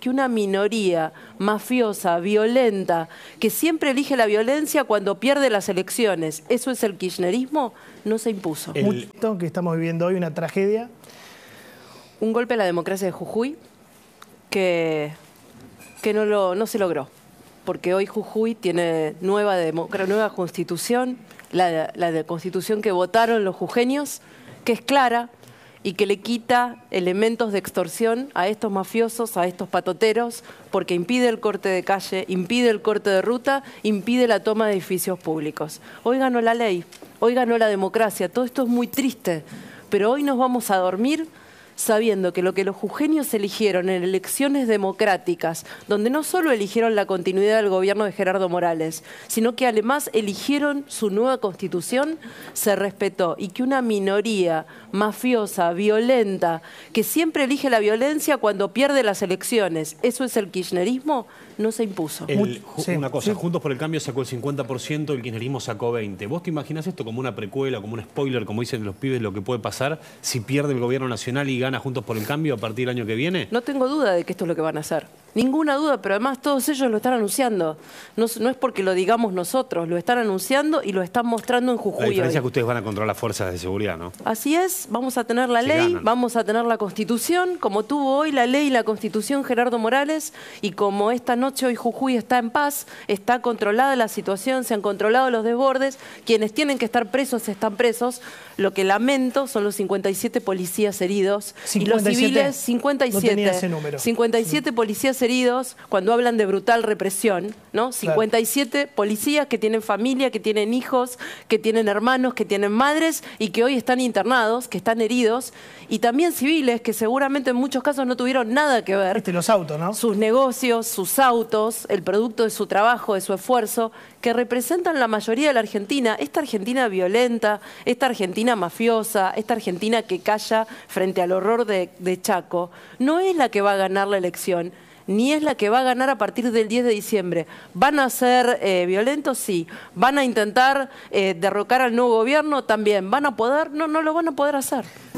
que una minoría mafiosa, violenta, que siempre elige la violencia cuando pierde las elecciones, eso es el kirchnerismo, no se impuso. El... que estamos viviendo hoy, una tragedia. Un golpe a la democracia de Jujuy que, que no, lo, no se logró, porque hoy Jujuy tiene nueva, nueva constitución, la, la constitución que votaron los jujeños, que es clara, y que le quita elementos de extorsión a estos mafiosos, a estos patoteros, porque impide el corte de calle, impide el corte de ruta, impide la toma de edificios públicos. Hoy ganó la ley, hoy ganó la democracia, todo esto es muy triste, pero hoy nos vamos a dormir sabiendo que lo que los jujeños eligieron en elecciones democráticas, donde no solo eligieron la continuidad del gobierno de Gerardo Morales, sino que además eligieron su nueva constitución, se respetó y que una minoría mafiosa, violenta, que siempre elige la violencia cuando pierde las elecciones, eso es el kirchnerismo, no se impuso. una cosa, Juntos por el Cambio sacó el 50%, el kirchnerismo sacó 20%. ¿Vos te imaginas esto como una precuela, como un spoiler, como dicen los pibes, lo que puede pasar si pierde el gobierno nacional y gana Juntos por el Cambio a partir del año que viene? No tengo duda de que esto es lo que van a hacer. Ninguna duda, pero además todos ellos lo están anunciando. No, no, es porque lo digamos nosotros, lo están anunciando y lo están mostrando en Jujuy. La diferencia es que ustedes van a controlar las fuerzas de seguridad, ¿no? Así es, vamos a tener la ley, vamos a tener la constitución, como tuvo hoy la ley y la constitución Gerardo Morales, y como esta noche hoy Jujuy está en paz, está controlada la situación, se han controlado los desbordes, quienes tienen que estar presos están presos. Lo que lamento son los 57 policías heridos y los civiles, 57. número. 57 policías heridos cuando hablan de brutal represión, ¿no? 57 policías que tienen familia, que tienen hijos, que tienen hermanos, que tienen madres y que hoy están internados, que están heridos, y también civiles que seguramente en muchos casos no tuvieron nada que ver. Este, los autos, ¿no? Sus negocios, sus autos, el producto de su trabajo, de su esfuerzo, que representan la mayoría de la Argentina, esta Argentina violenta, esta Argentina mafiosa, esta Argentina que calla frente al horror de Chaco, no es la que va a ganar la elección ni es la que va a ganar a partir del 10 de diciembre. ¿Van a ser eh, violentos? Sí. ¿Van a intentar eh, derrocar al nuevo gobierno? También. ¿Van a poder? No, no lo van a poder hacer.